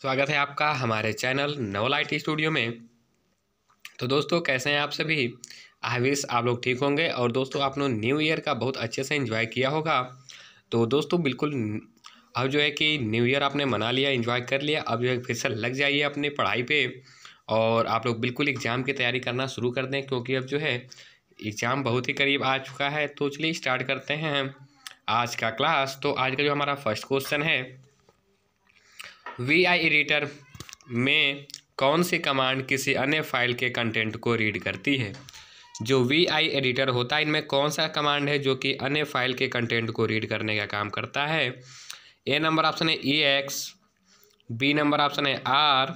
स्वागत है आपका हमारे चैनल आई स्टूडियो में तो दोस्तों कैसे हैं आप सभी आविश आप लोग ठीक होंगे और दोस्तों आप लोग न्यू ईयर का बहुत अच्छे से एंजॉय किया होगा तो दोस्तों बिल्कुल अब जो है कि न्यू ईयर आपने मना लिया एंजॉय कर लिया अब जो है फिर से लग जाइए अपनी पढ़ाई पे और आप लोग बिल्कुल एग्ज़ाम की तैयारी करना शुरू कर दें क्योंकि अब जो है एग्ज़ाम बहुत ही करीब आ चुका है तो चलिए स्टार्ट करते हैं हम आज का क्लास तो आज का जो हमारा फर्स्ट क्वेश्चन है वी आई एडिटर में कौन सी कमांड किसी अन्य फाइल के कंटेंट को रीड करती है जो वी आई एडिटर होता है इनमें कौन सा कमांड है जो कि अन्य फाइल के कंटेंट को रीड करने का काम करता है ए नंबर ऑप्शन है E X B number option है आर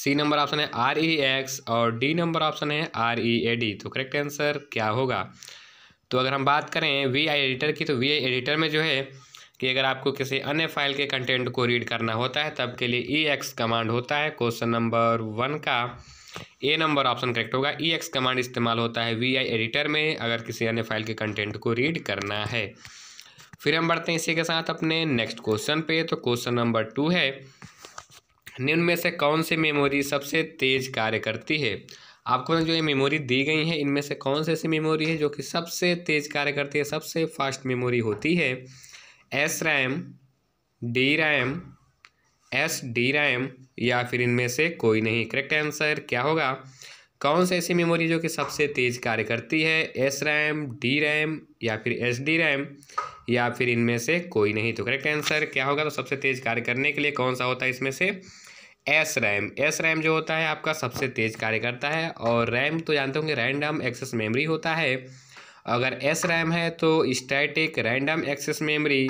सी नंबर ऑप्शन है आर ई एक्स और डी नंबर ऑप्शन है आर ई ए डी तो करेक्ट आंसर क्या होगा तो अगर हम बात करें वी आई एडिटर की तो वी आई एडिटर में जो है कि अगर आपको किसी अन्य फाइल के कंटेंट को रीड करना होता है तब के लिए ई एक्स कमांड होता है क्वेश्चन नंबर वन का ए नंबर ऑप्शन करेक्ट होगा ई एक्स कमांड इस्तेमाल होता है वी आई एडिटर में अगर किसी अन्य फाइल के कंटेंट को रीड करना है फिर हम बढ़ते हैं इसी के साथ अपने नेक्स्ट क्वेश्चन पे तो क्वेश्चन नंबर टू है निम्न में से कौन सी मेमोरी सबसे तेज़ कार्य करती है आपको जो ये मेमोरी दी गई है इनमें से कौन सी ऐसी मेमोरी है जो कि सबसे तेज़ कार्य करती है सबसे फास्ट मेमोरी होती है S RAM D RAM S D RAM या फिर इनमें से कोई नहीं करेक्ट आंसर क्या होगा कौन सी ऐसी मेमोरी जो कि सबसे तेज़ कार्य करती है एस रैम डी रैम या फिर एस डी रैम या फिर इनमें से कोई नहीं तो करेक्ट आंसर क्या होगा तो सबसे तेज़ कार्य करने के लिए कौन सा होता है इसमें से एस रैम एस रैम जो होता है आपका सबसे तेज़ कार्य करता है और रैम तो जानते होंगे रैंडम एक्सेस मेमोरी होता है अगर एस रैम है तो स्टैटिक रैंडम एक्सेस मेमोरी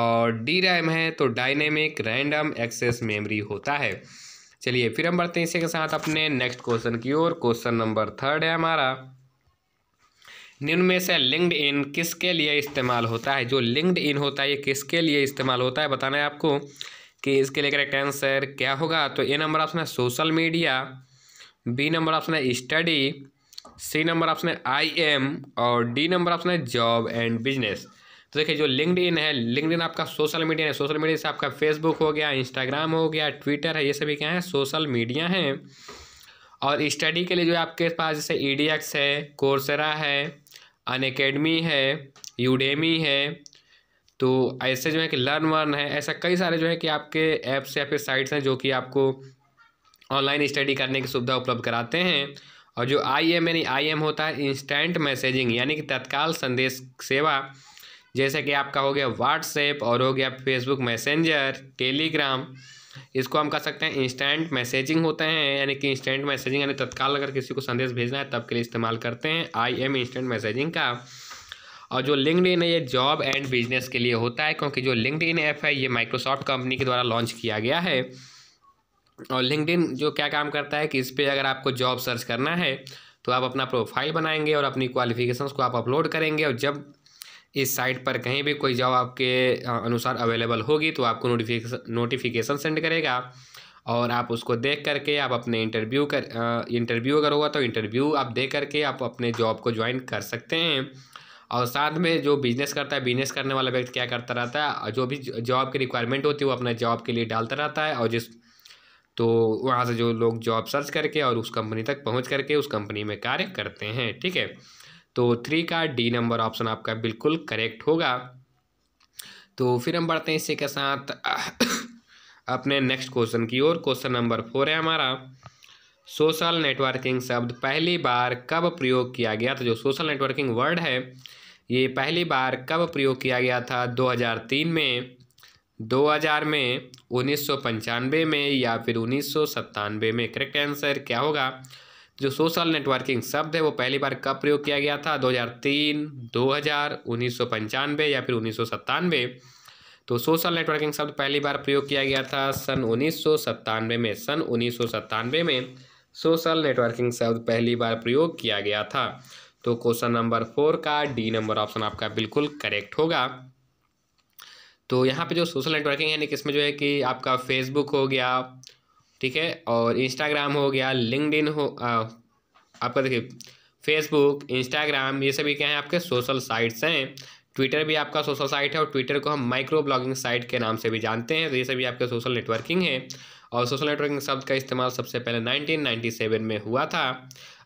और डी रैम है तो डायनेमिक रैंडम एक्सेस मेमोरी होता है चलिए फिर हम बढ़ते हैं इसी के साथ अपने नेक्स्ट क्वेश्चन की ओर क्वेश्चन नंबर थर्ड है हमारा निम्न में से लिंक्ड इन किसके लिए इस्तेमाल होता है जो लिंक्ड इन होता है ये किसके लिए इस्तेमाल होता है बताना है आपको कि इसके लिए करेक्ट आंसर क्या होगा तो ए नंबर ऑप्शन है social media B number option है स्टडी सी नंबर ऑप्शन है आई एम और डी नंबर ऑप्शन है जॉब एंड बिजनेस तो देखिए जो लिंकड इन है लिंकड इन आपका सोशल मीडिया है सोशल मीडिया से आपका फेसबुक हो गया इंस्टाग्राम हो गया ट्विटर है ये सभी क्या है सोशल मीडिया हैं और स्टडी के लिए जो आपके पास जैसे ई डी एक्स है कोर्सरा है अन है यूडेमी है तो ऐसे जो है कि लर्न वर्न है ऐसा कई सारे जो है कि आपके ऐप्स या फिर साइट्स हैं जो कि आपको ऑनलाइन स्टडी करने की सुविधा उपलब्ध कराते हैं और जो आई एम यानी आई एम होता है इंस्टेंट मैसेजिंग यानी कि तत्काल संदेश सेवा जैसे कि आपका हो गया व्हाट्सएप और हो गया फेसबुक मैसेंजर टेलीग्राम इसको हम कह सकते हैं इंस्टेंट मैसेजिंग होते हैं यानी कि इंस्टेंट मैसेजिंग यानी तत्काल अगर किसी को संदेश भेजना है तब के लिए इस्तेमाल करते हैं आई एम इंस्टेंट मैसेजिंग का और जो लिंकड इन है ये जॉब एंड बिजनेस के लिए होता है क्योंकि जो लिंकड इन ऐप है ये माइक्रोसॉफ्ट कंपनी के द्वारा लॉन्च किया गया है और लिंकड जो क्या काम करता है कि इस पर अगर आपको जॉब सर्च करना है तो आप अपना प्रोफाइल बनाएंगे और अपनी क्वालिफिकेशंस को आप अपलोड करेंगे और जब इस साइट पर कहीं भी कोई जॉब आपके अनुसार अवेलेबल होगी तो आपको नोटिफिकेशन नोटिफिकेशन सेंड करेगा और आप उसको देख करके आप अपने इंटरव्यू कर इंटरव्यू अगर होगा तो इंटरव्यू आप दे करके आप अपने जॉब को ज्वाइन कर सकते हैं और साथ में जो बिजनेस करता है बिजनेस करने वाला व्यक्ति क्या करता रहता है जो भी जॉब की रिक्वायरमेंट होती है वो अपने जॉब के लिए डालता रहता है और जिस तो वहाँ से जो लोग जॉब सर्च करके और उस कंपनी तक पहुँच करके उस कंपनी में कार्य करते हैं ठीक है तो थ्री का डी नंबर ऑप्शन आपका बिल्कुल करेक्ट होगा तो फिर हम बढ़ते हैं इसी के साथ अपने नेक्स्ट क्वेश्चन की ओर क्वेश्चन नंबर फोर है हमारा सोशल नेटवर्किंग शब्द पहली बार कब प्रयोग किया गया तो जो सोशल नेटवर्किंग वर्ड है ये पहली बार कब प्रयोग किया गया था 2003 में 2000 में उन्नीस में या फिर उन्नीस में करेक्ट आंसर क्या होगा जो सोशल नेटवर्किंग शब्द है वो पहली बार कब प्रयोग किया गया था 2003, 2000, उन्नीस या फिर उन्नीस तो सोशल नेटवर्किंग शब्द पहली बार प्रयोग किया गया था सन उन्नीस में सन उन्नीस में सोशल नेटवर्किंग शब्द पहली बार प्रयोग किया गया था तो क्वेश्चन नंबर फोर का डी नंबर ऑप्शन आपका बिल्कुल करेक्ट होगा तो यहाँ पे जो सोशल नेटवर्किंग यानी कि इसमें जो है कि आपका फेसबुक हो गया ठीक है और इंस्टाग्राम हो गया लिंकड हो आ, आपका देखिए फेसबुक इंस्टाग्राम ये सभी क्या हैं आपके सोशल साइट्स हैं ट्विटर भी आपका सोशल साइट है और ट्विटर को हम माइक्रो ब्लॉगिंग साइट के नाम से भी जानते हैं तो ये सभी आपके सोशल नेटवर्किंग है और सोशल नेटवर्किंग शब्द का इस्तेमाल सबसे पहले 1997 में हुआ था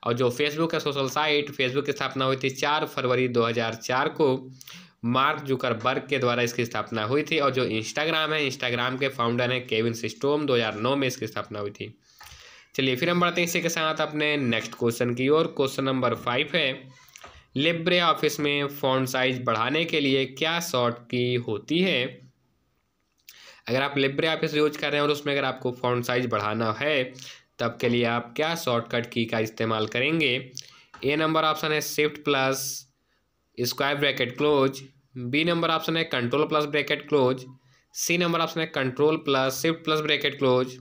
और जो फेसबुक का सोशल साइट फेसबुक की स्थापना हुई थी चार फरवरी 2004 को मार्क जुकरबर्ग के द्वारा इसकी स्थापना हुई थी और जो इंस्टाग्राम है इंस्टाग्राम के फाउंडर हैं केविन सिस्टोम 2009 में इसकी स्थापना हुई थी चलिए फिर हम बढ़ते हैं इसी के साथ अपने नेक्स्ट क्वेश्चन की ओर क्वेश्चन नंबर फाइव है लिब्रे ऑफिस में फोन साइज बढ़ाने के लिए क्या शॉर्ट की होती है अगर आप लिब्रे ऑफिस यूज कर रहे हैं और उसमें अगर आपको फोन साइज बढ़ाना है तब के लिए आप क्या शॉर्टकट की का इस्तेमाल करेंगे ए नंबर ऑप्शन है shift plus square bracket close B number option है control plus bracket close C number option है control plus shift plus bracket close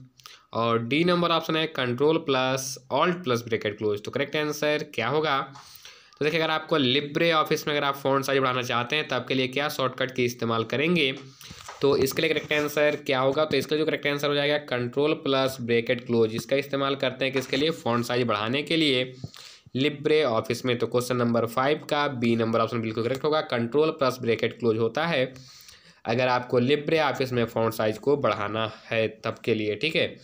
और डी नंबर ऑप्शन है control plus alt plus bracket close तो correct answer क्या होगा तो देखिए अगर आपको लिब्रे ऑफिस में अगर आप फोन साइज बढ़ाना चाहते हैं तो आपके लिए क्या शॉर्टकट की इस्तेमाल करेंगे तो इसके लिए करेक्ट आंसर क्या होगा तो इसका जो करेक्ट आंसर हो जाएगा कंट्रोल प्लस ब्रेकेट क्लोज इसका इस्तेमाल करते हैं किसके लिए फ़ॉन्ट साइज बढ़ाने के लिए लिब्रे ऑफिस में तो क्वेश्चन नंबर फाइव का बी नंबर ऑप्शन बिल्कुल करेक्ट होगा कंट्रोल प्लस ब्रेकेट क्लोज होता है अगर आपको लिब्रे ऑफिस में फ़ॉन्ट साइज को बढ़ाना है तब के लिए ठीक है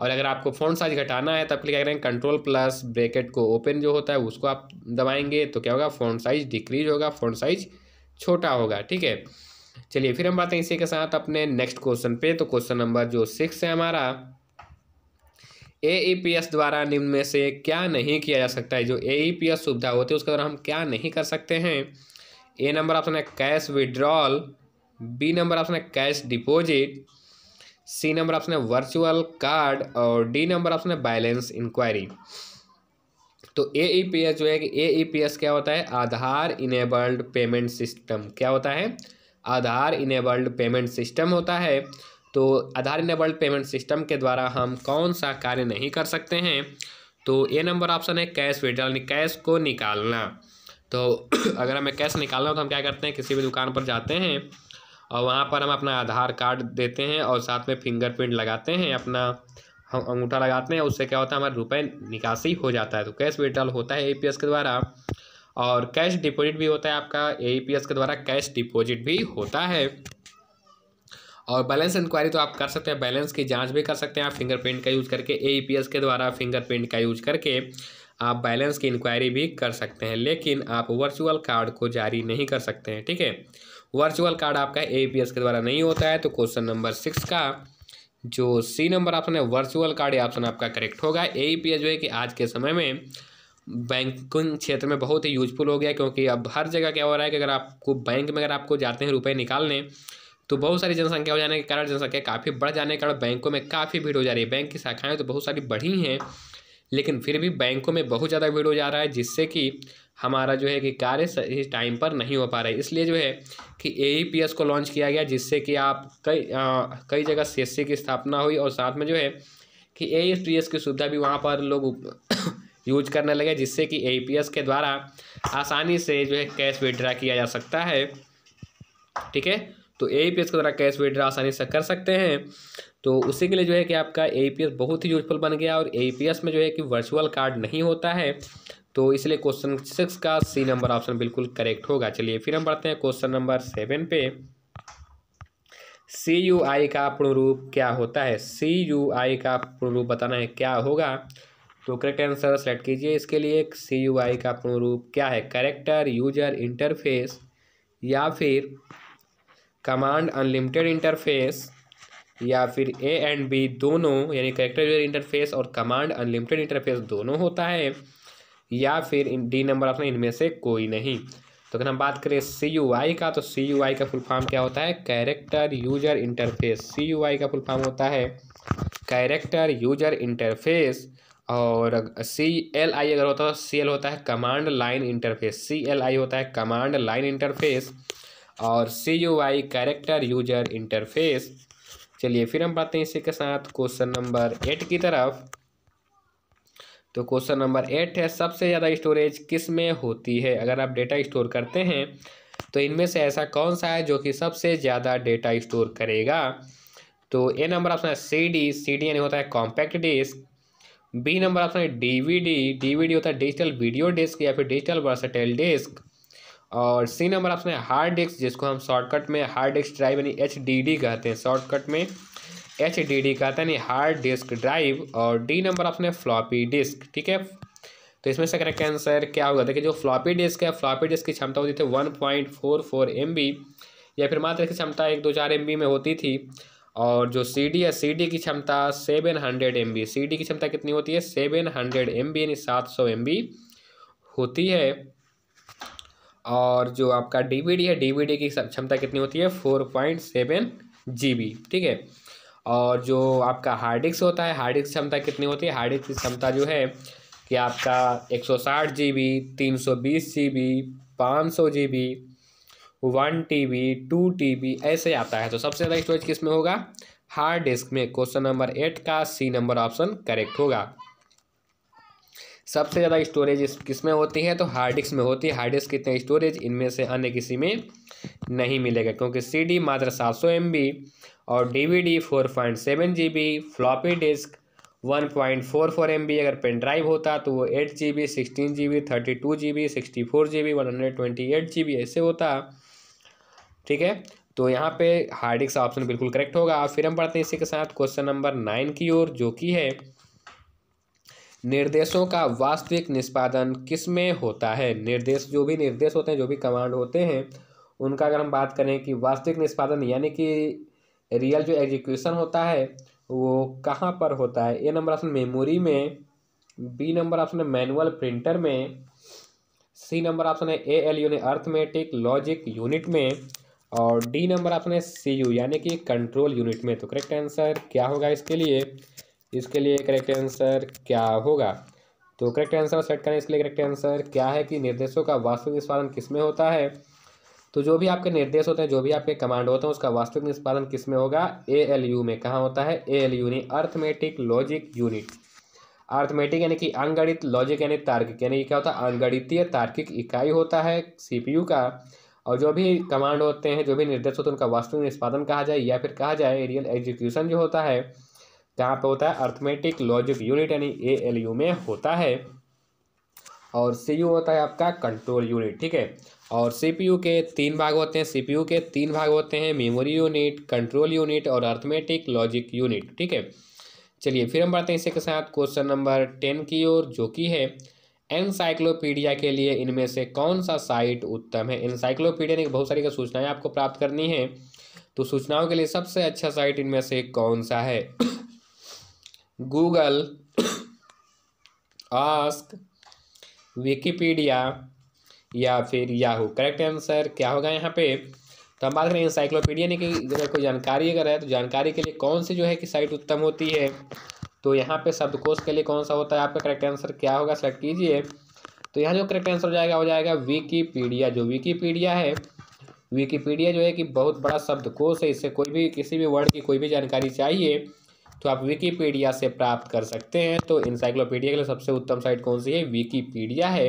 और अगर आपको फ़ॉन्ट साइज घटाना है तब के लिए क्या करेंगे कंट्रोल प्लस ब्रेकेट को ओपन जो होता है उसको आप दबाएंगे तो क्या होगा फ़ॉन्ट साइज डिक्रीज होगा फ़ॉन्ट साइज छोटा होगा ठीक है चलिए फिर हम बात हैं इसी के साथ अपने नेक्स्ट क्वेश्चन पे तो क्वेश्चन नंबर जो सिक्स है हमारा एईपीएस e द्वारा निम्न में से क्या नहीं किया जा सकता है जो एईपीएस e सुविधा होती है उसके द्वारा हम क्या नहीं कर सकते हैं ए नंबर ऑप्शन है cash withdrawal B number option है cash deposit C number option है वर्चुअल कार्ड और डी नंबर ऑप्शन है बैलेंस इंक्वायरी तो ए e जो है कि ए क्या होता है आधार इनेबल्ड पेमेंट सिस्टम क्या होता है आधार इनेबल्ड पेमेंट सिस्टम होता है तो आधार इनेबल्ड पेमेंट सिस्टम के द्वारा हम कौन सा कार्य नहीं कर सकते हैं तो ए नंबर ऑप्शन है कैश विड्रॉल यानी कैश को निकालना तो अगर हमें कैश निकालना हो तो हम क्या करते हैं किसी भी दुकान पर जाते हैं और वहाँ पर हम अपना आधार कार्ड देते हैं और साथ में फिंगरप्रिंट लगाते हैं अपना हम अंगूठा लगाते हैं उससे क्या होता है हमारा रुपये निकासी हो जाता है तो कैश विड्रॉल होता है ए के द्वारा और कैश डिपॉजिट भी होता है आपका ए e के द्वारा कैश डिपॉजिट भी होता है और बैलेंस इंक्वायरी तो आप कर सकते हैं बैलेंस की जांच भी कर सकते हैं आप फिंगरप्रिंट का यूज़ करके ए e के द्वारा फिंगरप्रिंट का यूज़ करके आप बैलेंस की इंक्वायरी भी कर सकते हैं लेकिन आप वर्चुअल कार्ड को जारी नहीं कर सकते हैं ठीक है वर्चुअल कार्ड आपका ए e के द्वारा नहीं होता है तो क्वेश्चन नंबर सिक्स का जो सी नंबर ऑप्शन है वर्चुअल कार्ड ऑप्शन आपका करेक्ट होगा ए जो है कि आज के समय में बैंकिंग क्षेत्र में बहुत ही यूजफुल हो गया क्योंकि अब हर जगह क्या हो रहा है कि अगर आपको बैंक में अगर आपको जाते हैं रुपए निकालने तो बहुत सारी जनसंख्या हो जाने के कारण जनसंख्या काफ़ी बढ़ जाने के कारण बैंकों में काफ़ी भीड़ हो जा रही है बैंक की शाखाएँ तो बहुत सारी बढ़ी हैं लेकिन फिर भी बैंकों में बहुत ज़्यादा भीड़ हो जा रहा है जिससे कि हमारा जो है कि कार्य सही टाइम पर नहीं हो पा रहा है इसलिए जो है कि ए e को लॉन्च किया गया जिससे कि आप कई कई जगह सी की स्थापना हुई और साथ में जो है कि ए e की सुविधा भी वहाँ पर लोग यूज करने लगे जिससे कि ए के द्वारा आसानी से जो है कैश विड्रा किया जा सकता है ठीक है तो ए के द्वारा कैश विड्रा आसानी से कर सकते हैं तो उसी के लिए जो है कि आपका ए बहुत ही यूजफुल बन गया और ए में जो है कि वर्चुअल कार्ड नहीं होता है तो इसलिए क्वेश्चन सिक्स का सी नंबर ऑप्शन बिल्कुल करेक्ट होगा चलिए फिर हम बढ़ते हैं क्वेश्चन नंबर सेवन पे सी यू आई का पूर्ण रूप क्या होता है सी यू आई का पूर्ण रूप बताना है क्या होगा तो करेक्ट आंसर सेलेक्ट कीजिए इसके लिए सी यू आई का पूर्ण रूप क्या है करेक्टर यूजर इंटरफेस या फिर कमांड अनलिमिटेड इंटरफेस या फिर ए एंड बी दोनों यानी करेक्टर यूजर इंटरफेस और कमांड अनलिमिटेड इंटरफेस दोनों होता है या फिर डी नंबर ऑप्शन इनमें से कोई नहीं तो अगर हम बात करें सी यू आई का तो सी यू आई का फुल फॉर्म क्या होता है character user interface C U I का फुल फॉर्म होता है कैरेक्टर यूजर इंटरफेस और सी एल आई अगर होता है सी एल होता है command line interface C L I होता है कमांड लाइन इंटरफेस और C U I character user interface चलिए फिर हम पाते हैं इसी के साथ क्वेश्चन नंबर एट की तरफ तो क्वेश्चन नंबर एट है सबसे ज़्यादा स्टोरेज किस में होती है अगर आप डेटा स्टोर करते हैं तो इनमें से ऐसा कौन सा है जो कि सबसे ज़्यादा डेटा स्टोर करेगा तो ए नंबर ऑप्शन है सी डी सी डी यानी होता है compact disc B number option है डीवीडी डीवीडी होता है डिजिटल वीडियो डिस्क या फिर डिजिटल वर्सेटाइल डिस्क और सी नंबर ऑप्शन है हार्ड डिस्क जिसको हम शॉर्टकट में हार्ड डिस्क ड्राइव यानी एच कहते हैं शॉर्टकट में एच कहते हैं हार्ड डिस्क ड्राइव और डी नंबर ऑप्शन है फ्लॉपी डिस्क ठीक है तो इसमें से करेक्ट आंसर क्या होगा देखिए जो फ्लॉपी डिस्क है फ्लॉपी डिस्क की क्षमता होती थी one point four four M B या फिर मात्र की क्षमता एक दो चार एम बी में होती थी और जो सी डी है सी डी की क्षमता seven hundred M B C D की क्षमता कितनी होती है सेवन हंड्रेड एम बी यानी सात सौ एम बी होती है और जो आपका डी वी डी है डी वी डी की क्षमता कितनी होती है four point seven G B ठीक है और जो आपका हार्ड डिस्क होता है हार्ड डिस्क क्षमता कितनी होती है हार्ड डिस्क की क्षमता जो है कि आपका एक सौ साठ जी बी तीन सौ बीस जी बी पाँच सौ G B one T B two T B ऐसे आता है तो सबसे ज़्यादा स्टोरेज किस में होगा हार्ड डिस्क में क्वेश्चन नंबर एट का सी नंबर ऑप्शन करेक्ट होगा सबसे ज़्यादा स्टोरेज किस में होती है तो हार्ड डिस्क में होती है हार्ड डिस्क कितने स्टोरेज इनमें से अन्य किसी में नहीं मिलेगा क्योंकि डी मात्र सात सौ एम बी और D four point seven G B floppy disk one point four four M B अगर पेन ड्राइव होता तो वो eight G B sixteen G B thirty two G B sixty four G B one hundred twenty eight G B ऐसे होता ठीक है तो यहाँ पे हार्डिक्स का ऑप्शन बिल्कुल करेक्ट होगा आप फिर हम पढ़ते हैं इसी के साथ क्वेश्चन नंबर नाइन की ओर जो कि है निर्देशों का वास्तविक निष्पादन किस में होता है निर्देश जो भी निर्देश होते हैं जो भी कमांड होते हैं उनका अगर हम बात करें कि वास्तविक निष्पादन यानी कि रियल जो एग्जीक्यूशन होता है वो कहाँ पर होता है ए नंबर ऑप्शन मेमोरी में बी नंबर ऑप्शन है मैनुअल प्रिंटर में सी नंबर ऑप्शन है A L unit arithmetic logic unit में और डी नंबर आपने सी यू यानी कि कंट्रोल यूनिट में तो करेक्ट आंसर क्या होगा इसके लिए इसके लिए करेक्ट आंसर क्या होगा तो करेक्ट आंसर सेट करें इसके लिए करेक्ट आंसर क्या है कि निर्देशों का वास्तविक निष्पादन किस में होता है तो जो भी आपके निर्देश होते हैं जो भी आपके कमांड होते हैं उसका वास्तविक निष्पादन किस में होगा ए एल यू में कहाँ होता है ए एल यू यानी अर्थमेटिक लॉजिक यूनिट अर्थमेटिक यानी कि अंगणित लॉजिक यानी तार्किक यानी क्या होता है अंगणितीय तार्किक इकाई होता है यू का और जो भी कमांड होते हैं जो भी निर्देश होते हैं उनका वास्तविक निष्पादन कहा जाए या फिर कहा जाए रियल एग्जीक्यूशन जो होता है कहाँ पर होता है अर्थमेटिक लॉजिक यूनिट यानी ए एल यू में होता है और सी यू होता है आपका कंट्रोल यूनिट ठीक है और सी पी यू के तीन भाग होते हैं सी पी यू के तीन भाग होते हैं मेमोरी यूनिट कंट्रोल यूनिट और अर्थमेटिक लॉजिक यूनिट ठीक है चलिए फिर हम बढ़ते हैं इसी के साथ क्वेश्चन नंबर टेन की ओर जो कि है एनसाइक्लोपीडिया के लिए इनमें से कौन सा साइट उत्तम है इनसाइक्लोपीडिया ने बहुत सारी सूचनाएं आपको प्राप्त करनी है तो सूचनाओं के लिए सबसे अच्छा साइट इनमें से कौन सा है गूगल आस्क विकीपीडिया या फिर याहू करेक्ट आंसर क्या होगा यहाँ पे तो हम बात करें इंसाइक्लोपीडिया ने कि अगर कोई जानकारी अगर है तो जानकारी के लिए कौन सी जो है कि साइट उत्तम होती है तो यहाँ पे शब्दकोश के लिए कौन सा होता है आपका करेक्ट आंसर क्या होगा सेलेक्ट कीजिए तो यहाँ जो करेक्ट आंसर हो जाएगा हो जाएगा विकीपीडिया जो विकीपीडिया है विकीपीडिया जो है कि बहुत बड़ा शब्दकोश है इससे कोई भी किसी भी वर्ड की कोई भी जानकारी चाहिए तो आप विकीपीडिया से प्राप्त कर सकते हैं तो इंसाइक्लोपीडिया के लिए सबसे उत्तम साइट कौन सी है विकीपीडिया है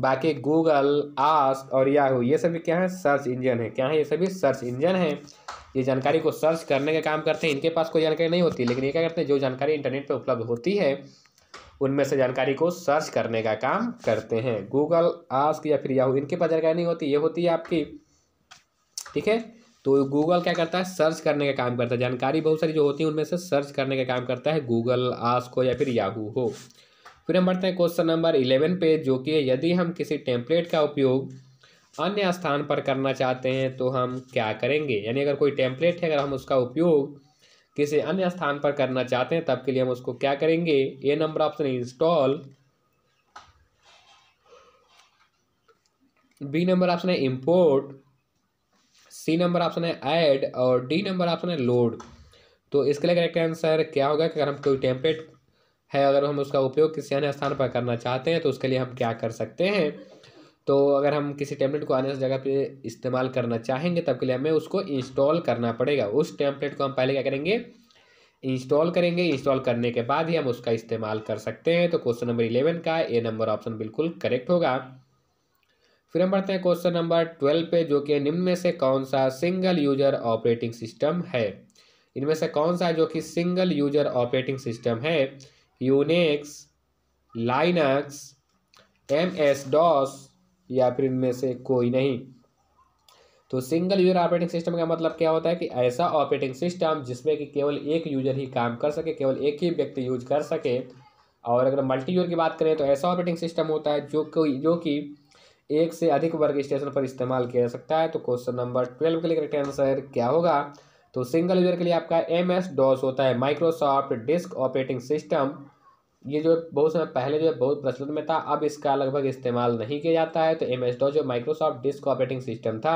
बाकी गूगल आस्क और याहू ये सभी क्या है सर्च इंजन है क्या है ये सभी सर्च इंजन है ये जानकारी को सर्च करने का काम करते हैं इनके पास कोई जानकारी नहीं होती लेकिन ये क्या करते हैं जो जानकारी इंटरनेट पर उपलब्ध होती है उनमें से जानकारी को सर्च करने का काम करते हैं गूगल आस्क या फिर याहू इनके पास जानकारी नहीं होती ये होती है आपकी ठीक है तो गूगल क्या करता है सर्च करने का काम करता है जानकारी बहुत सारी जो होती है उनमें से सर्च करने का काम करता है गूगल आस्क हो या फिर याहू हो फिर हम बढ़ते हैं क्वेश्चन नंबर इलेवन पे जो कि यदि हम किसी टेम्पलेट का उपयोग अन्य स्थान पर करना चाहते हैं तो हम क्या करेंगे यानी अगर कोई टेम्पलेट है अगर हम उसका उपयोग किसी अन्य स्थान पर करना चाहते हैं तब के लिए हम उसको क्या करेंगे A number option install B number option है इंपोर्ट सी नंबर ऑप्शन है ऐड और डी नंबर ऑप्शन है लोड तो इसके लिए करेक्ट आंसर क्या होगा कि अगर हम कोई टेम्पलेट है अगर हम उसका उपयोग किसी अन्य स्थान पर करना चाहते हैं तो उसके लिए हम क्या कर सकते हैं तो अगर हम किसी टेम्पलेट को अन्य जगह पे इस्तेमाल करना चाहेंगे तब के लिए हमें उसको इंस्टॉल करना पड़ेगा उस टेम्पलेट को हम पहले क्या करेंगे इंस्टॉल करेंगे इंस्टॉल करने के बाद ही हम उसका इस्तेमाल कर सकते हैं तो क्वेश्चन नंबर इलेवन का ए नंबर ऑप्शन बिल्कुल करेक्ट होगा फिर हम बढ़ते हैं क्वेश्चन नंबर ट्वेल्व पे जो कि निम्न में से कौन सा सिंगल यूजर ऑपरेटिंग सिस्टम है इनमें से कौन सा जो कि सिंगल यूजर ऑपरेटिंग सिस्टम है Unix Linux M S DOS या फिर इनमें से कोई नहीं तो सिंगल यूजर ऑपरेटिंग सिस्टम का मतलब क्या होता है कि ऐसा ऑपरेटिंग सिस्टम जिसमें कि केवल एक यूजर ही काम कर सके केवल एक ही व्यक्ति यूज कर सके और अगर मल्टी यूजर की बात करें तो ऐसा ऑपरेटिंग सिस्टम होता है जो कोई जो कि एक से अधिक वर्ग स्टेशन पर इस्तेमाल किया जा सकता है तो क्वेश्चन नंबर ट्वेल्व के लिए करेक्ट आंसर क्या होगा तो सिंगल यूजर के लिए आपका एम एस डॉस होता है माइक्रोसॉफ्ट डिस्क ऑपरेटिंग सिस्टम ये जो बहुत समय पहले जो है बहुत प्रचलित में था अब इसका लगभग इस्तेमाल नहीं किया जाता है तो एम एस जो माइक्रोसॉफ्ट डिस्क ऑपरेटिंग सिस्टम था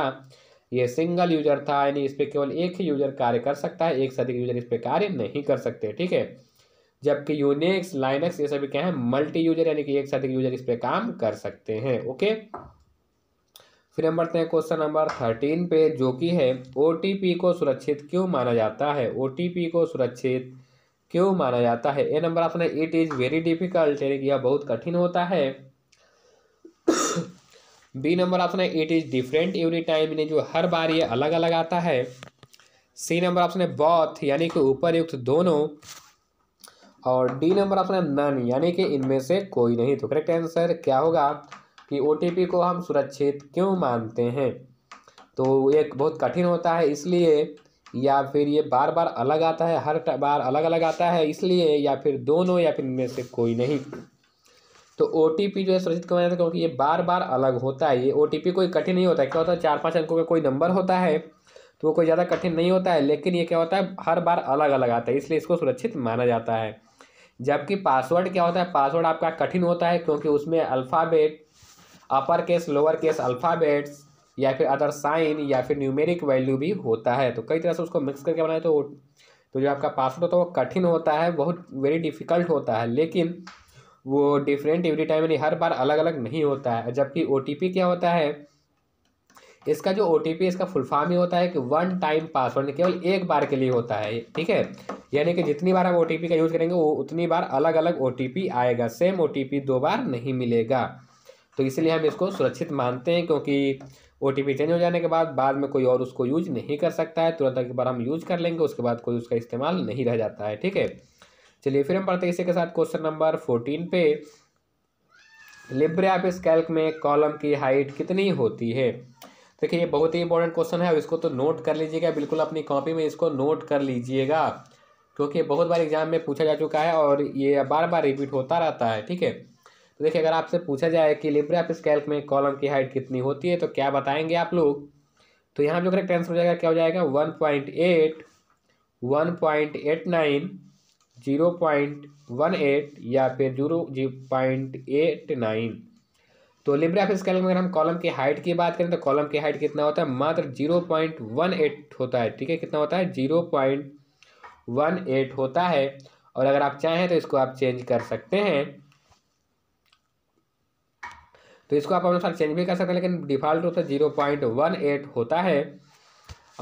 ये सिंगल यूजर था यानी इस पर केवल एक ही यूजर कार्य कर सकता है एक से अधिक यूजर इस पर कार्य नहीं कर सकते ठीक है जबकि यूनिक्स लाइनक्स ये सभी क्या है मल्टी यूजर यानी कि एक से अधिक यूजर इस पर काम कर सकते हैं ओके फिर हम बढ़ते हैं क्वेश्चन नंबर थर्टीन पे जो कि है ओ को सुरक्षित क्यों माना जाता है ओ को सुरक्षित क्यों माना जाता है ए नंबर ऑप्शन है इट इज़ वेरी डिफिकल्ट यानी कि यह बहुत कठिन होता है बी नंबर ऑप्शन है it is different every time यानी जो हर बार ये अलग अलग आता है सी नंबर ऑप्शन है बॉथ यानी कि ऊपर युक्त दोनों और डी नंबर ऑप्शन है नन यानी कि इनमें से कोई नहीं तो करेक्ट आंसर क्या होगा कि ओ को हम सुरक्षित क्यों मानते हैं तो एक बहुत कठिन होता है इसलिए या फिर ये बार बार अलग आता है हर बार अलग अलग आता है इसलिए या फिर दोनों या फिर इनमें से कोई नहीं तो ओ जो है सुरक्षित जाता है क्योंकि ये बार बार अलग होता है ये ओ कोई कठिन नहीं होता है क्या होता है चार पाँच अंकों का कोई नंबर होता है तो वो कोई ज़्यादा कठिन नहीं होता है लेकिन ये क्या होता है हर बार अलग अलग आता है इसलिए इसको सुरक्षित माना जाता है जबकि पासवर्ड क्या होता है पासवर्ड आपका कठिन होता है क्योंकि उसमें alphabet upper case lower case alphabets या फिर अदर साइन या फिर न्यूमेरिक वैल्यू भी होता है तो कई तरह से उसको मिक्स करके बनाए तो तो जो आपका पासवर्ड होता है वो कठिन होता है बहुत वेरी डिफ़िकल्ट होता है लेकिन वो डिफरेंट एवरी टाइम यानी हर बार अलग अलग नहीं होता है जबकि ओ क्या होता है इसका जो ओ इसका फुल फॉर्म ही होता है कि वन टाइम पासवर्ड केवल एक बार के लिए होता है ठीक है यानी कि जितनी बार हम ओ का यूज़ करेंगे वो उतनी बार अलग अलग ओ आएगा सेम ओ दो बार नहीं मिलेगा तो इसलिए हम इसको सुरक्षित मानते हैं क्योंकि ओ चेंज हो जाने के बाद बाद में कोई और उसको यूज नहीं कर सकता है तुरंत एक बार हम यूज कर लेंगे उसके बाद कोई उसका इस्तेमाल नहीं रह जाता है ठीक है चलिए फिर हम पढ़ते हैं इसी के साथ क्वेश्चन नंबर फोर्टीन पे लिब्रे ऑफिस कैल्क में कॉलम की हाइट कितनी होती है देखिए ये बहुत ही इंपॉर्टेंट क्वेश्चन है अब इसको तो नोट कर लीजिएगा बिल्कुल अपनी कॉपी में इसको नोट कर लीजिएगा क्योंकि बहुत बार एग्जाम में पूछा जा चुका है और ये बार बार रिपीट होता रहता है ठीक है तो देखिए अगर आपसे पूछा जाए कि लिब्रे ऑफिस कैल्क में कॉलम की हाइट कितनी होती है तो क्या बताएंगे आप लोग तो यहाँ जो करेक्ट आंसर हो जाएगा क्या हो जाएगा one point eight one point eight nine zero point one eight या फिर जीरो जी पॉइंट एट नाइन तो लिब्रे ऑफिस कैल्क में अगर हम कॉलम की हाइट की बात करें तो कॉलम की हाइट कितना होता है मात्र जीरो पॉइंट वन एट होता है ठीक है कितना होता है जीरो पॉइंट वन एट होता है और अगर आप चाहें तो इसको आप चेंज कर सकते हैं तो इसको आप अनुसार चेंज भी कर सकते हैं लेकिन डिफ़ॉल्ट रूप से जीरो पॉइंट वन एट होता है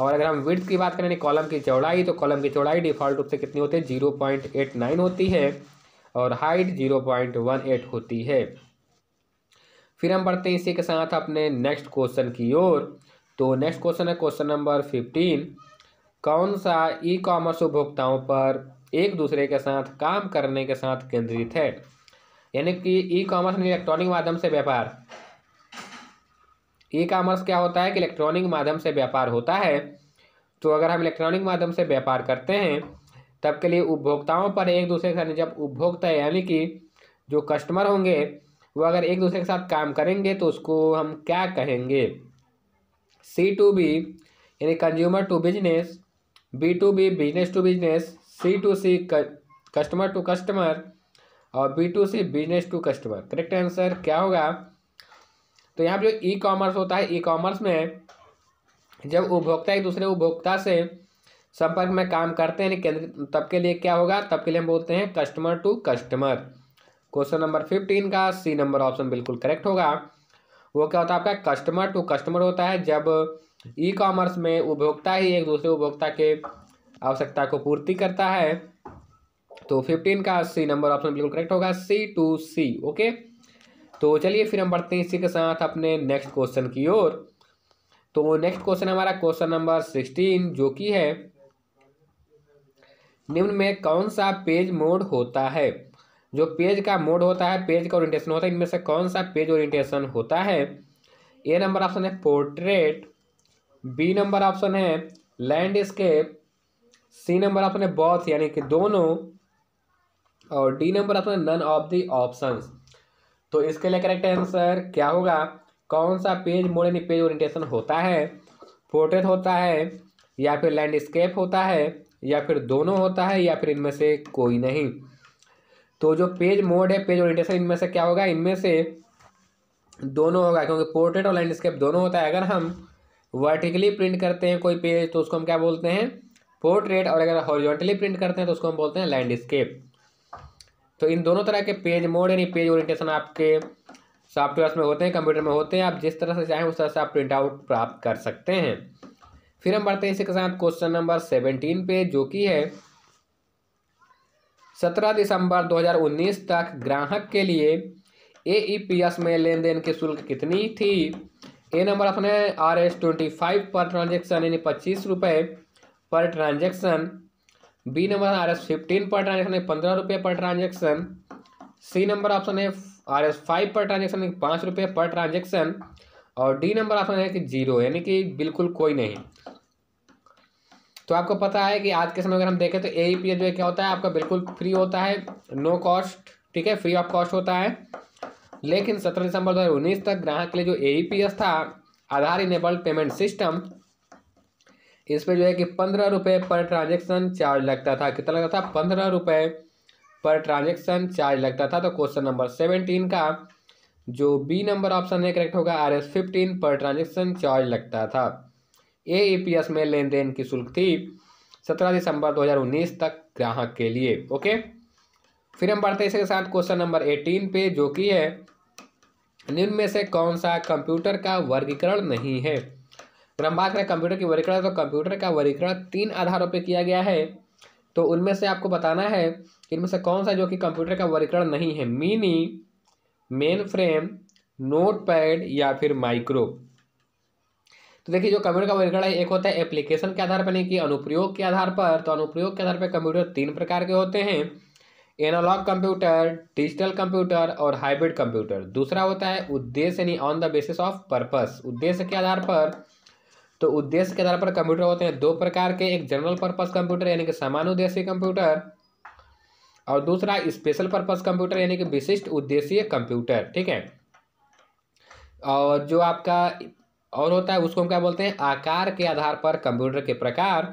और अगर हम विड्थ की बात करें कॉलम की चौड़ाई तो कॉलम की चौड़ाई डिफ़ॉल्ट रूप से कितनी होती है जीरो पॉइंट एट नाइन होती है और height zero point one eight होती है फिर हम बढ़ते हैं इसी के साथ अपने नेक्स्ट क्वेश्चन की ओर तो नेक्स्ट क्वेश्चन है क्वेश्चन नंबर फिफ्टीन कौन सा ई कॉमर्स उपभोक्ताओं पर एक दूसरे के साथ काम करने के साथ केंद्रित है यानी कि ई कॉमर्स इलेक्ट्रॉनिक माध्यम से व्यापार ई कॉमर्स क्या होता है कि इलेक्ट्रॉनिक माध्यम से व्यापार होता है तो अगर हम इलेक्ट्रॉनिक माध्यम से व्यापार करते हैं तब के लिए उपभोक्ताओं पर एक दूसरे के साथ जब उपभोक्ता यानी कि जो कस्टमर होंगे वो अगर एक दूसरे के साथ काम करेंगे तो उसको हम क्या कहेंगे सी टू बी यानी consumer to business B to B business to business C to C customer to customer और B to C business to customer correct answer क्या होगा तो यहाँ पर जो ई कॉमर्स होता है ई कॉमर्स में जब उपभोक्ता एक दूसरे उपभोक्ता से संपर्क में काम करते हैं केंद्र तब के लिए क्या होगा तब के लिए हम बोलते हैं customer to customer question number fifteen का सी नंबर ऑप्शन बिल्कुल करेक्ट होगा वो क्या होता है आपका कस्टमर टू कस्टमर होता है जब ई कॉमर्स में उपभोक्ता ही एक दूसरे उपभोक्ता के आवश्यकता को पूर्ति करता है तो फिफ्टीन का सी नंबर ऑप्शन बिल्कुल करेक्ट होगा सी टू सी ओके तो चलिए फिर हम बढ़ते हैं इसी के साथ अपने नेक्स्ट क्वेश्चन की ओर तो नेक्स्ट क्वेश्चन हमारा क्वेश्चन नंबर सिक्सटीन जो कि है निम्न में कौन सा पेज मोड होता है जो पेज का मोड होता है पेज का ओरिएंटेशन होता है इनमें से कौन सा पेज ओरिएंटेशन होता है ए नंबर ऑप्शन है पोर्ट्रेट बी नंबर ऑप्शन है लैंडस्केप सी नंबर ऑप्शन है बॉथ यानी कि दोनों और D number option none of the option तो इसके लिए करेक्ट आंसर क्या होगा कौन सा पेज मोड यानी पेज ओरिएंटेशन होता है पोर्ट्रेट होता है या फिर लैंडस्केप होता है या फिर दोनों होता है या फिर इनमें से कोई नहीं तो जो पेज मोड है पेज ओरिएंटेशन इनमें से क्या होगा इनमें से दोनों होगा क्योंकि पोर्ट्रेट और लैंडस्केप दोनों होता है अगर हम वर्टिकली प्रिंट करते हैं कोई पेज तो उसको हम क्या बोलते हैं पोर्ट्रेट और अगर हॉरिजॉन्टली प्रिंट करते हैं तो उसको हम बोलते हैं लैंडस्केप तो इन दोनों तरह के पेज मोड यानी पेज ओरिएंटेशन आपके सॉफ्टवेयर में होते हैं कंप्यूटर में होते हैं आप जिस तरह से चाहें उस तरह से आप प्रिंट आउट प्राप्त कर सकते हैं फिर हम बढ़ते हैं इसी के साथ क्वेश्चन नंबर सेवनटीन पे जो कि है सत्रह दिसंबर 2019 तक ग्राहक के लिए ए e में लेन देन की शुल्क कितनी थी ए नंबर अपने R S twenty five per transaction यानी पच्चीस रुपये per transaction B number R S fifteen per transaction है पंद्रह रुपये per transaction C number option है R S five per transaction पाँच रुपये पर ट्रांजेक्शन और डी नंबर ऑप्शन है कि जीरो यानी कि बिल्कुल कोई नहीं तो आपको पता है कि आज के समय अगर हम देखें तो ए पी e जो है क्या होता है आपका बिल्कुल फ्री होता है नो कॉस्ट ठीक है फ्री ऑफ कॉस्ट होता है लेकिन सत्रह दिसंबर दो तक ग्राहक के लिए जो ए e था आधार इनेबल्ड पेमेंट सिस्टम इस पर जो है कि पंद्रह रुपये पर ट्रांजेक्शन चार्ज लगता था कितना लगता था पंद्रह रुपये पर ट्रांजेक्शन चार्ज लगता था तो क्वेश्चन नंबर सेवनटीन का जो बी नंबर ऑप्शन है करेक्ट होगा R S fifteen per transaction charge लगता था ए ई पी एस में लेन देन की शुल्क थी सत्रह दिसंबर दो हज़ार उन्नीस तक ग्राहक के लिए ओके फिर हम बढ़ते हैं इसके साथ क्वेश्चन नंबर एटीन पे जो कि है निम्न में से कौन सा कंप्यूटर का वर्गीकरण नहीं है क्रमवाक ने कंप्यूटर की वर्गीकरण तो कंप्यूटर का वर्गीकरण तीन आधारों पर किया गया है तो उनमें से आपको बताना है कि इनमें से कौन सा जो कि कंप्यूटर का वर्गीकरण नहीं है mini mainframe notepad या फिर माइक्रो तो देखिए जो कंप्यूटर का वर्गीकरण है एक होता है एप्लीकेशन के आधार पर नहीं कि अनुप्रयोग के आधार पर तो अनुप्रयोग के आधार पर कंप्यूटर तीन प्रकार के होते हैं एनालॉग कंप्यूटर डिजिटल कंप्यूटर और हाइब्रिड कंप्यूटर दूसरा होता है उद्देश्य यानी on the basis of purpose उद्देश्य के आधार पर तो उद्देश्य के आधार पर कंप्यूटर होते हैं दो प्रकार के एक जनरल पर्पज कंप्यूटर यानी कि सामान्य उद्देश्य कंप्यूटर और दूसरा स्पेशल पर्पज कंप्यूटर यानी कि विशिष्ट उद्देश्य कंप्यूटर ठीक है और जो आपका और होता है उसको हम क्या बोलते हैं आकार के आधार पर कंप्यूटर के प्रकार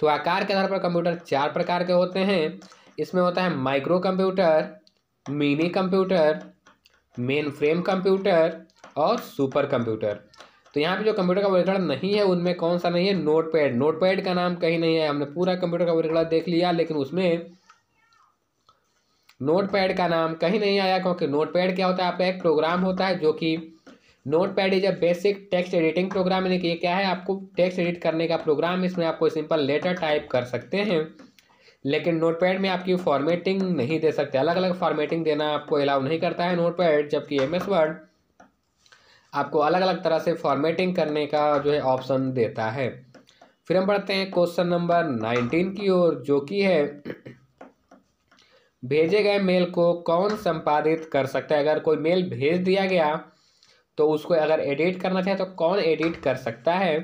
तो आकार के आधार पर कंप्यूटर चार प्रकार के होते हैं इसमें होता है micro computer mini computer mainframe computer और सुपर कंप्यूटर तो यहाँ पे जो कंप्यूटर का वर्गीकरण नहीं है उनमें कौन सा नहीं है नोटपैड नोटपैड का नाम कहीं नहीं है हमने पूरा कंप्यूटर का वर्गीकरण देख लिया लेकिन उसमें नोटपैड का नाम कहीं नहीं आया क्योंकि नोटपैड क्या होता है आपका एक प्रोग्राम होता है जो कि notepad is a basic text editing program यानी कि ये क्या है आपको टेक्स्ट एडिट करने का प्रोग्राम इसमें आपको सिंपल लेटर टाइप कर सकते हैं लेकिन नोट पैड में आपकी फॉर्मेटिंग नहीं दे सकते अलग अलग फॉर्मेटिंग देना आपको अलाउ नहीं करता है नोट पैड जबकि एम एस वर्ड आपको अलग अलग तरह से फॉर्मेटिंग करने का जो है ऑप्शन देता है फिर हम बढ़ते हैं क्वेश्चन नंबर नाइनटीन की ओर जो कि है भेजे गए मेल को कौन संपादित कर सकता है अगर कोई मेल भेज दिया गया तो उसको अगर एडिट करना चाहे तो कौन एडिट कर सकता है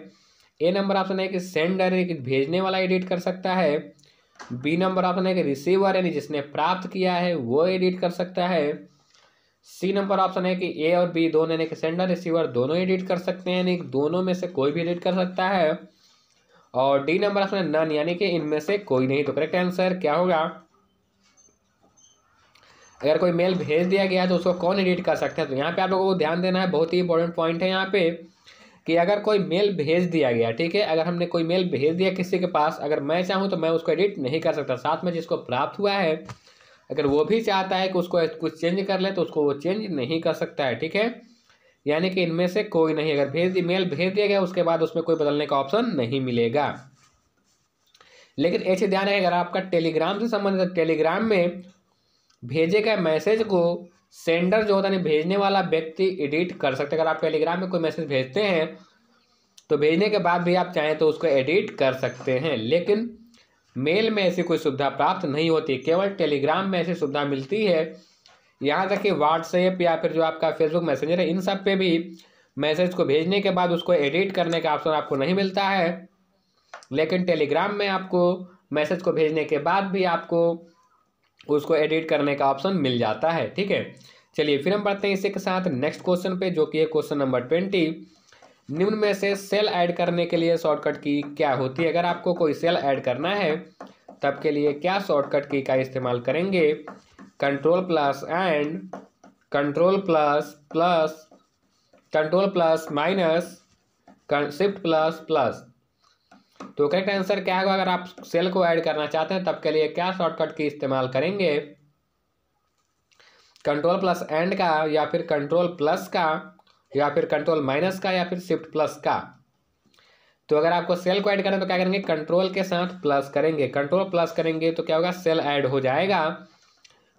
ए नंबर ऑप्शन है कि सेंडर यानी कि भेजने वाला एडिट कर सकता है बी नंबर ऑप्शन है कि रिसीवर यानी जिसने प्राप्त किया है वो एडिट कर सकता है सी नंबर ऑप्शन है कि ए और बी दोनों यानी कि सेंडर रिसीवर दोनों एडिट कर सकते हैं यानी दोनों में से कोई भी एडिट कर सकता है और डी नंबर ऑप्शन है नन यानी कि इनमें से कोई नहीं तो करेक्ट आंसर क्या होगा अगर कोई मेल भेज दिया गया है तो उसको कौन एडिट कर सकते हैं तो यहाँ पे आप लोगों को ध्यान देना है बहुत ही इंपॉर्टेंट पॉइंट है यहाँ पे कि अगर कोई मेल भेज दिया गया ठीक है अगर हमने कोई मेल भेज दिया किसी के पास अगर मैं चाहूँ तो मैं उसको एडिट नहीं कर सकता साथ में जिसको प्राप्त हुआ है अगर वो भी चाहता है कि उसको कुछ चेंज कर ले तो उसको वो चेंज नहीं कर सकता है ठीक है यानी कि इनमें से कोई नहीं अगर भेज दी मेल भेज दिया गया उसके बाद उसमें कोई बदलने का ऑप्शन नहीं मिलेगा लेकिन ऐसे ध्यान है अगर आपका टेलीग्राम से संबंधित टेलीग्राम में भेजे गए मैसेज को सेंडर जो होता है भेजने वाला व्यक्ति एडिट कर सकते अगर आप टेलीग्राम में कोई मैसेज भेजते हैं तो भेजने के बाद भी आप चाहें तो उसको एडिट कर सकते हैं लेकिन मेल में ऐसी कोई सुविधा प्राप्त नहीं होती केवल टेलीग्राम में ऐसी सुविधा मिलती है यहाँ तक कि व्हाट्सएप या फिर जो आपका फेसबुक मैसेंजर है इन सब पे भी मैसेज को भेजने के बाद उसको एडिट करने का ऑप्शन आपको नहीं मिलता है लेकिन टेलीग्राम में आपको मैसेज को भेजने के बाद भी आपको उसको एडिट करने का ऑप्शन मिल जाता है ठीक है चलिए फिर हम बढ़ते हैं इसी के साथ नेक्स्ट क्वेश्चन पे जो कि है क्वेश्चन नंबर ट्वेंटी निम्न में से सेल ऐड करने के लिए शॉर्टकट की क्या होती है अगर आपको कोई सेल ऐड करना है तब के लिए क्या शॉर्टकट की का इस्तेमाल करेंगे control plus and control plus plus control plus minus shift plus plus तो करेक्ट आंसर क्या होगा अगर आप सेल को ऐड करना चाहते हैं तब के लिए क्या शॉर्टकट की इस्तेमाल करेंगे कंट्रोल प्लस एंड का या फिर कंट्रोल प्लस का या फिर कंट्रोल माइनस का या फिर शिफ्ट प्लस का तो अगर आपको सेल को ऐड करना है तो क्या करेंगे कंट्रोल के साथ प्लस करेंगे कंट्रोल प्लस करेंगे तो क्या होगा सेल ऐड हो जाएगा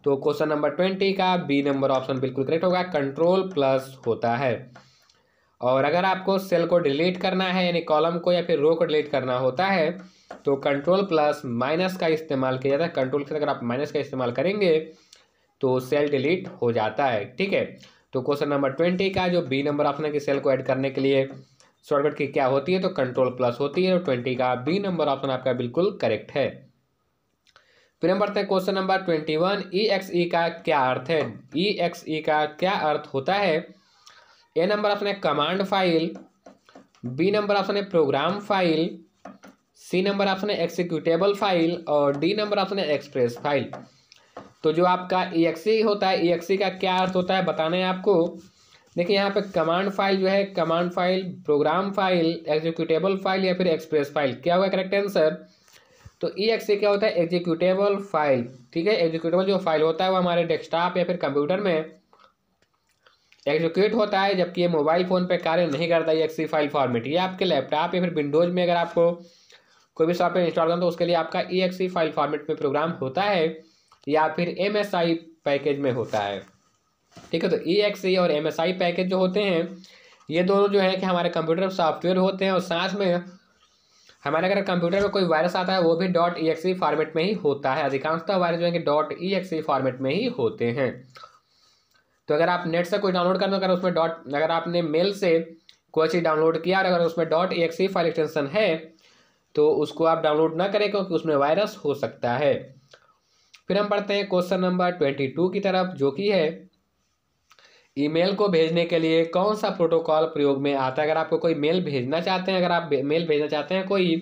तो क्वेश्चन नंबर ट्वेंटी का बी नंबर ऑप्शन बिल्कुल करेक्ट होगा कंट्रोल प्लस होता है और अगर आपको सेल को डिलीट करना है यानी कॉलम को या फिर रो को डिलीट करना होता है तो कंट्रोल प्लस माइनस का इस्तेमाल किया जाता है कंट्रोल के अगर आप माइनस का इस्तेमाल करेंगे तो सेल डिलीट हो जाता है ठीक है तो क्वेश्चन नंबर ट्वेंटी का जो बी नंबर ऑप्शन है कि सेल को ऐड करने के लिए शॉर्टकट की क्या होती है तो कंट्रोल प्लस होती है और तो ट्वेंटी का बी नंबर ऑप्शन आपका बिल्कुल करेक्ट है फिर हम बढ़ते हैं question number twenty one E X E का क्या अर्थ है ई एक्स ई का क्या अर्थ होता है ए नंबर ऑप्शन है command file B number option है program file C number option है एक्सिक्यूटेबल फाइल और डी नंबर ऑप्शन है एक्सप्रेस फाइल तो जो आपका ई होता है ई का क्या अर्थ होता है बताना है आपको देखिए यहाँ पे कमांड फाइल जो है command file program file executable file या फिर एक्सप्रेस फाइल क्या होगा करेक्ट आंसर तो ई एक्स क्या होता है एग्जीक्यूटेबल फाइल ठीक है एग्जीक्यूटेबल जो फाइल होता है वो हमारे डेस्कटॉप या फिर कंप्यूटर में एग्जीक्यूट होता है जबकि ये मोबाइल फ़ोन पे कार्य नहीं करता ई एक्सी फाइल फॉर्मेट ये आपके लैपटॉप या फिर विंडोज़ में अगर आपको कोई भी सॉफ्टवेयर इंस्टॉल करना तो उसके लिए आपका ई एक्सी फाइल फॉर्मेट में प्रोग्राम होता है या फिर एम पैकेज में होता है ठीक है तो ई e e और एम पैकेज जो होते हैं ये दोनों जो है कि हमारे कंप्यूटर सॉफ्टवेयर होते हैं और साथ में हमारे अगर कंप्यूटर में कोई वायरस आता है वो भी डॉट ई फॉर्मेट में ही होता है अधिकांशतः वायरस जो है कि डॉट ई फॉर्मेट में ही होते हैं तो अगर आप नेट से कोई डाउनलोड कर दो अगर उसमें डॉट अगर आपने मेल से कोई चीज़ डाउनलोड किया और अगर उसमें डॉट ई फाइल एक्सटेंशन है तो उसको आप डाउनलोड ना करें क्योंकि उसमें वायरस हो सकता है फिर हम पढ़ते हैं क्वेश्चन नंबर ट्वेंटी टू की तरफ जो कि है ईमेल को भेजने के लिए कौन सा प्रोटोकॉल प्रयोग में आता है अगर आपको कोई मेल भेजना चाहते हैं अगर आप मेल भेजना चाहते हैं कोई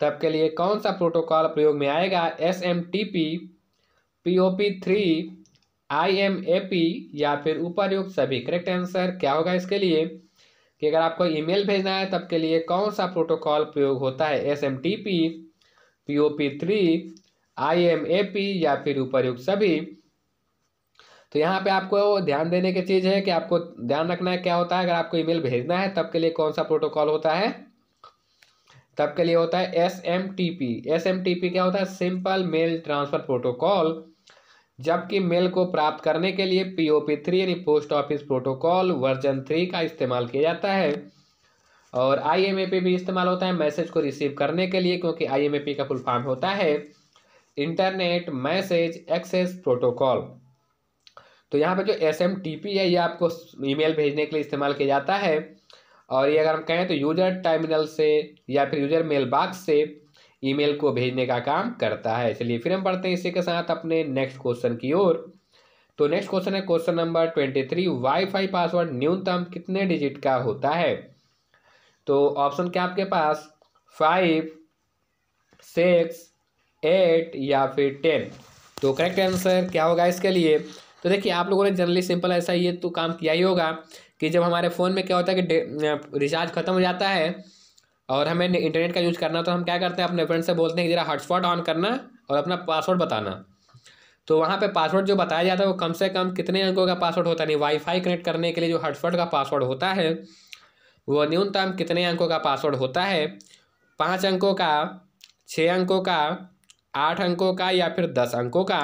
तब के लिए कौन सा प्रोटोकॉल प्रयोग में आएगा S M T P P O P three I M A P या फिर उपरयुक्त सभी करेक्ट आंसर क्या होगा इसके लिए कि अगर आपको ईमेल भेजना है तब के लिए कौन सा प्रोटोकॉल प्रयोग होता है S M T P P O P three I M A P या फिर उपरयुक्त सभी तो यहाँ पे आपको ध्यान देने की चीज़ है कि आपको ध्यान रखना है क्या होता है अगर आपको ईमेल भेजना है तब के लिए कौन सा प्रोटोकॉल होता है तब के लिए होता है S M T P S M T P क्या होता है सिंपल मेल ट्रांसफ़र प्रोटोकॉल जबकि मेल को प्राप्त करने के लिए पी ओ पी थ्री यानी post office protocol version three का इस्तेमाल किया जाता है और आई एम ए पी भी इस्तेमाल होता है मैसेज को रिसीव करने के लिए क्योंकि आई एम ए पी का फुल फॉर्म होता है इंटरनेट मैसेज एक्सेस प्रोटोकॉल तो यहाँ पे जो एस एम टी पी है ये आपको ईमेल भेजने के लिए इस्तेमाल किया जाता है और ये अगर हम कहें तो यूजर टर्मिनल से या फिर यूजर मेल बॉक्स से ईमेल को भेजने का काम करता है चलिए फिर हम पढ़ते हैं इसी के साथ अपने नेक्स्ट क्वेश्चन की ओर तो नेक्स्ट क्वेश्चन है question number twenty three wifi password न्यूनतम कितने डिजिट का होता है तो ऑप्शन क्या आपके पास फाइव सिक्स एट या फिर टेन तो करेक्ट आंसर क्या होगा इसके लिए तो देखिए आप लोगों ने जनरली सिंपल ऐसा ये तो काम किया ही होगा कि जब हमारे फ़ोन में क्या होता है कि रिचार्ज ख़त्म हो जाता है और हमें इंटरनेट का यूज़ करना तो हम क्या करते हैं अपने फ्रेंड से बोलते हैं कि ज़रा हॉटस्पॉट ऑन करना और अपना पासवर्ड बताना तो वहाँ पे पासवर्ड जो बताया जाता है वो कम से कम कितने अंकों का पासवर्ड होता नहीं वाईफाई कनेक्ट करने के लिए जो हॉटस्पॉट का पासवर्ड होता है वो न्यूनतम कितने अंकों का पासवर्ड होता है पाँच अंकों का छः अंकों का आठ अंकों का या फिर दस अंकों का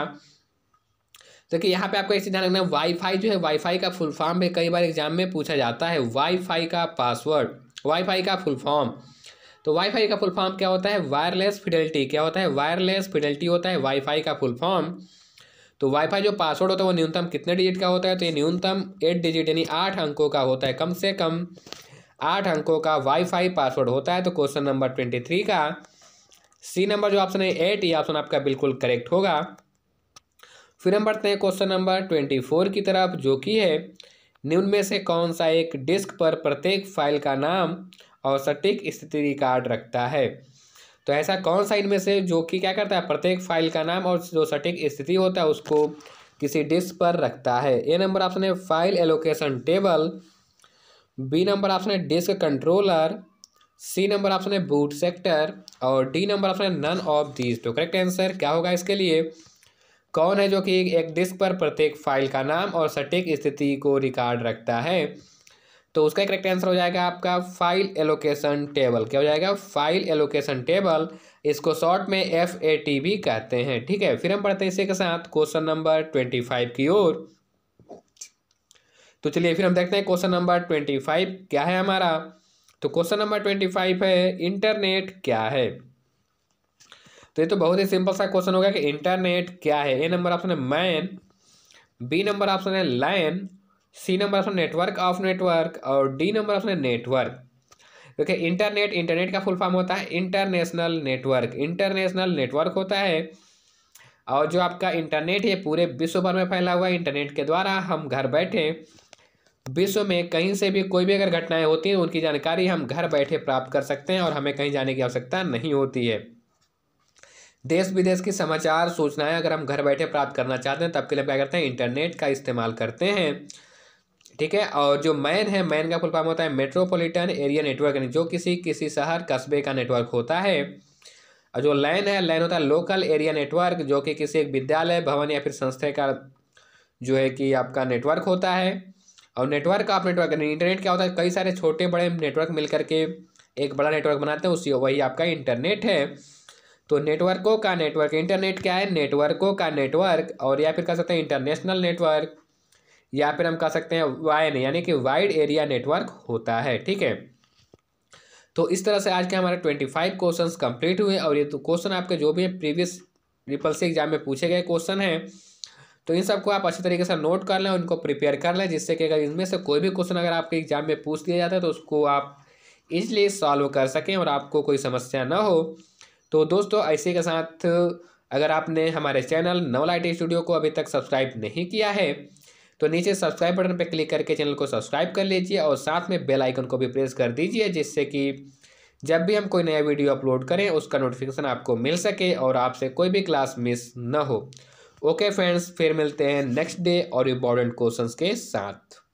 देखिए तो यहाँ पे आपको एक चीज़ ध्यान रखना है वाईफाई जो है वाईफाई का फुल फॉर्म भी कई बार एग्जाम में पूछा जाता है वाईफाई का पासवर्ड वाईफाई का फुल फॉर्म तो वाईफाई का फुल फॉर्म क्या होता है वायरलेस फिडेलिटी क्या होता है वायरलेस फिडेलिटी होता है वाईफाई का फुल फॉर्म तो वाईफाई जो पासवर्ड होता है वो न्यूनतम कितने डिजिट का होता है तो ये न्यूनतम एट डिजिट यानी आठ अंकों का होता है कम से कम आठ अंकों का वाईफाई पासवर्ड होता है तो क्वेश्चन नंबर ट्वेंटी थ्री का सी नंबर जो ऑप्शन है एट ये ऑप्शन आपका बिल्कुल करेक्ट होगा फिर हम बढ़ते हैं क्वेश्चन नंबर ट्वेंटी फोर की तरफ जो कि है निम्न में से कौन सा एक डिस्क पर प्रत्येक फाइल का नाम और सटीक स्थिति रिकॉर्ड रखता है तो ऐसा कौन सा इनमें से जो कि क्या करता है प्रत्येक फाइल का नाम और जो सटीक स्थिति होता है उसको किसी डिस्क पर रखता है ए नंबर ऑप्शन है file allocation table B number option है disk controller C number option है बूट सेक्टर और डी नंबर ऑप्शन है नन ऑफ दीज तो करेक्ट आंसर क्या होगा इसके लिए कौन है जो कि एक डिस्क पर प्रत्येक फाइल का नाम और सटीक स्थिति को रिकॉर्ड रखता है तो उसका करेक्ट आंसर हो जाएगा आपका फाइल एलोकेशन टेबल क्या हो जाएगा फाइल एलोकेशन टेबल इसको शॉर्ट में एफ ए टी भी कहते हैं ठीक है फिर हम पढ़ते हैं इसी के साथ क्वेश्चन नंबर ट्वेंटी फाइव की ओर तो चलिए फिर हम देखते हैं क्वेश्चन नंबर ट्वेंटी फाइव क्या है हमारा तो क्वेश्चन नंबर ट्वेंटी फाइव है इंटरनेट क्या है तो ये तो बहुत ही सिंपल सा क्वेश्चन होगा कि इंटरनेट क्या है ए नंबर ऑप्शन है मैन बी नंबर ऑप्शन है line C number option network of network और डी नंबर ऑप्शन है नेटवर्क देखिए तो इंटरनेट इंटरनेट का फुल फॉर्म होता है इंटरनेशनल नेटवर्क इंटरनेशनल नेटवर्क होता है और जो आपका इंटरनेट है पूरे विश्व भर में फैला हुआ है इंटरनेट के द्वारा हम घर बैठे विश्व में कहीं से भी कोई भी अगर घटनाएं होती हैं उनकी जानकारी हम घर बैठे प्राप्त कर सकते हैं और हमें कहीं जाने की आवश्यकता नहीं होती है देश विदेश की समाचार सूचनाएं अगर हम घर बैठे प्राप्त करना चाहते हैं तब के लिए क्या करते हैं इंटरनेट का इस्तेमाल करते हैं ठीक है और जो मैन है मैन का फुल फॉर्म होता है मेट्रोपोलिटन एरिया नेटवर्क यानी जो किसी किसी शहर कस्बे का नेटवर्क होता है और जो लैन है लैन होता है लोकल एरिया नेटवर्क जो कि किसी एक विद्यालय भवन या फिर संस्था का जो है कि आपका नेटवर्क होता है और नेटवर्क आप नेटवर्क इंटरनेट क्या होता है कई सारे छोटे बड़े नेटवर्क मिल करके एक बड़ा नेटवर्क बनाते हैं उसी वही आपका इंटरनेट है तो नेटवर्कों का नेटवर्क इंटरनेट क्या है नेटवर्कों का नेटवर्क और या फिर कह सकते हैं इंटरनेशनल नेटवर्क या फिर हम कह सकते हैं वाइन यानी कि वाइड एरिया नेटवर्क होता है ठीक है तो इस तरह से आज के हमारे ट्वेंटी फाइव क्वेश्चन कंप्लीट हुए और ये तो क्वेश्चन आपके जो भी प्रीवियस ट्रिपल सी एग्जाम में पूछे गए क्वेश्चन हैं तो इन सबको आप अच्छी तरीके से नोट कर लें उनको प्रिपेयर कर लें जिससे कि अगर इनमें से कोई भी क्वेश्चन अगर आपके एग्जाम में पूछ दिया जाता है तो उसको आप इजली सॉल्व कर सकें और आपको कोई समस्या ना हो तो दोस्तों ऐसे के साथ अगर आपने हमारे चैनल नवलाइट स्टूडियो को अभी तक सब्सक्राइब नहीं किया है तो नीचे सब्सक्राइब बटन पर क्लिक करके चैनल को सब्सक्राइब कर लीजिए और साथ में बेल आइकन को भी प्रेस कर दीजिए जिससे कि जब भी हम कोई नया वीडियो अपलोड करें उसका नोटिफिकेशन आपको मिल सके और आपसे कोई भी क्लास मिस ना हो ओके फ्रेंड्स फिर मिलते हैं नेक्स्ट डे और इम्पॉर्टेंट क्वेश्चंस के साथ